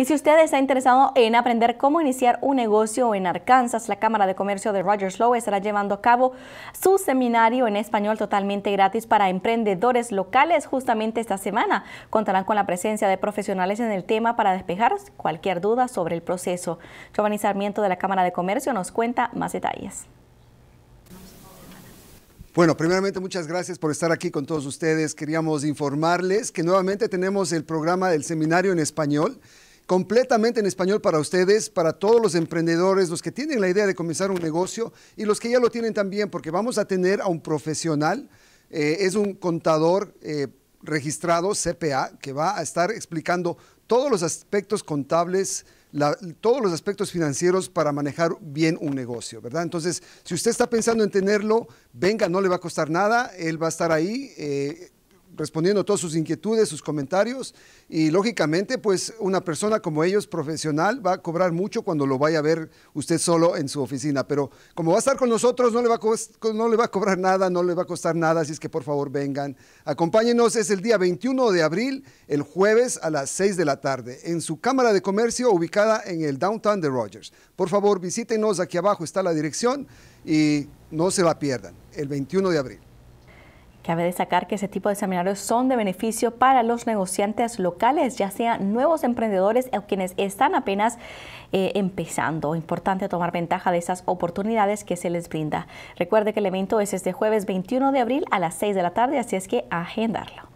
Y si usted está interesado en aprender cómo iniciar un negocio en Arkansas, la Cámara de Comercio de Rogers Lowe estará llevando a cabo su seminario en español totalmente gratis para emprendedores locales justamente esta semana. Contarán con la presencia de profesionales en el tema para despejar cualquier duda sobre el proceso. Giovanni Sarmiento de la Cámara de Comercio nos cuenta más detalles. Bueno, primeramente muchas gracias por estar aquí con todos ustedes. Queríamos informarles que nuevamente tenemos el programa del seminario en español completamente en español para ustedes, para todos los emprendedores, los que tienen la idea de comenzar un negocio y los que ya lo tienen también, porque vamos a tener a un profesional, eh, es un contador eh, registrado, CPA, que va a estar explicando todos los aspectos contables. todos los aspectos financieros para manejar bien un negocio, ¿verdad? Entonces, si usted está pensando en tenerlo, venga, no le va a costar nada, él va a estar ahí, eh, respondiendo a todas sus inquietudes, sus comentarios y lógicamente pues una persona como ellos profesional va a cobrar mucho cuando lo vaya a ver usted solo en su oficina, pero como va a estar con nosotros no le va a, no le va a cobrar nada, no le va a costar nada, así es que por favor vengan, acompáñenos, es el día 21 de abril, el jueves a las 6 de la tarde, en su Cámara de Comercio ubicada en el Downtown de Rogers. Por favor visítenos, aquí abajo está la dirección y no se la pierdan, el 21 de abril. Cabe destacar que ese tipo de seminarios son de beneficio para los negociantes locales, ya sean nuevos emprendedores o quienes están apenas eh, empezando. Importante tomar ventaja de esas oportunidades que se les brinda. Recuerde que el evento es este jueves 21 de abril a las 6 de la tarde, así es que agendarlo.